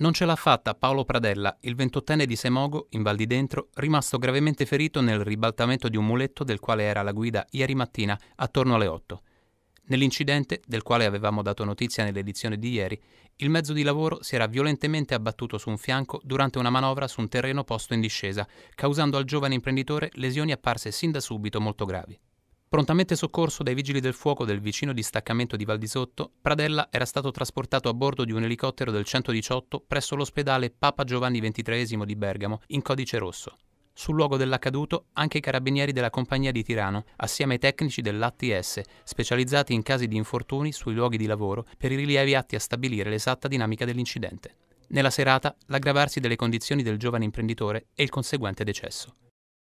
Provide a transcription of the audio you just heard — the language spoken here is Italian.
Non ce l'ha fatta Paolo Pradella, il ventottenne di Semogo, in Val di Dentro, rimasto gravemente ferito nel ribaltamento di un muletto del quale era la guida ieri mattina attorno alle 8. Nell'incidente, del quale avevamo dato notizia nell'edizione di ieri, il mezzo di lavoro si era violentemente abbattuto su un fianco durante una manovra su un terreno posto in discesa, causando al giovane imprenditore lesioni apparse sin da subito molto gravi. Prontamente soccorso dai vigili del fuoco del vicino distaccamento di Val di Sotto, Pradella era stato trasportato a bordo di un elicottero del 118 presso l'ospedale Papa Giovanni XXIII di Bergamo, in codice rosso. Sul luogo dell'accaduto anche i carabinieri della compagnia di Tirano, assieme ai tecnici dell'ATS, specializzati in casi di infortuni sui luoghi di lavoro per i rilievi atti a stabilire l'esatta dinamica dell'incidente. Nella serata, l'aggravarsi delle condizioni del giovane imprenditore e il conseguente decesso.